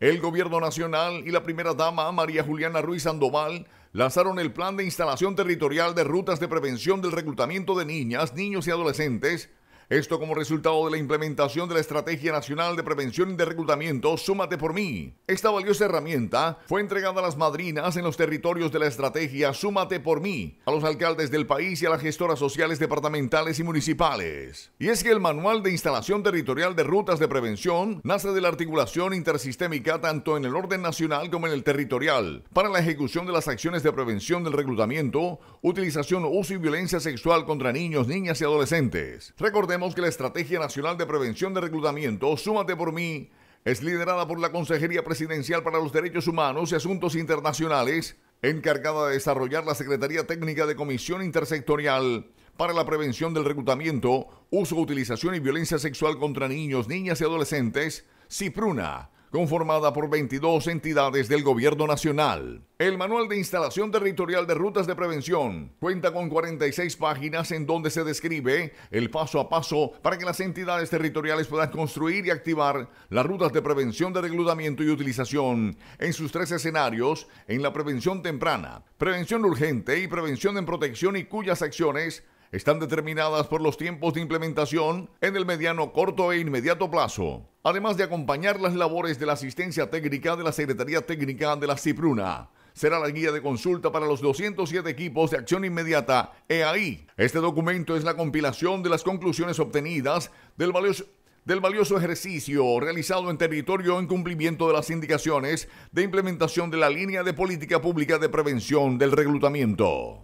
El Gobierno Nacional y la Primera Dama María Juliana Ruiz Sandoval lanzaron el Plan de Instalación Territorial de Rutas de Prevención del Reclutamiento de Niñas, Niños y Adolescentes esto como resultado de la implementación de la Estrategia Nacional de Prevención y de Reclutamiento Súmate por mí. Esta valiosa herramienta fue entregada a las madrinas en los territorios de la estrategia Súmate por mí, a los alcaldes del país y a las gestoras sociales departamentales y municipales. Y es que el Manual de Instalación Territorial de Rutas de Prevención nace de la articulación intersistémica tanto en el orden nacional como en el territorial para la ejecución de las acciones de prevención del reclutamiento, utilización, uso y violencia sexual contra niños, niñas y adolescentes. Recordemos que la Estrategia Nacional de Prevención de Reclutamiento, Súmate por mí, es liderada por la Consejería Presidencial para los Derechos Humanos y Asuntos Internacionales, encargada de desarrollar la Secretaría Técnica de Comisión Intersectorial para la Prevención del Reclutamiento, Uso, Utilización y Violencia Sexual contra Niños, Niñas y Adolescentes, CIPRUNA conformada por 22 entidades del Gobierno Nacional. El Manual de Instalación Territorial de Rutas de Prevención cuenta con 46 páginas en donde se describe el paso a paso para que las entidades territoriales puedan construir y activar las rutas de prevención de reclutamiento y utilización en sus tres escenarios en la prevención temprana, prevención urgente y prevención en protección y cuyas acciones están determinadas por los tiempos de implementación en el mediano, corto e inmediato plazo, además de acompañar las labores de la asistencia técnica de la Secretaría Técnica de la Cipruna será la guía de consulta para los 207 equipos de acción inmediata EAI. Este documento es la compilación de las conclusiones obtenidas del valioso, del ejercicio realizado en territorio en cumplimiento de las indicaciones de implementación de la línea de política pública de prevención del reclutamiento.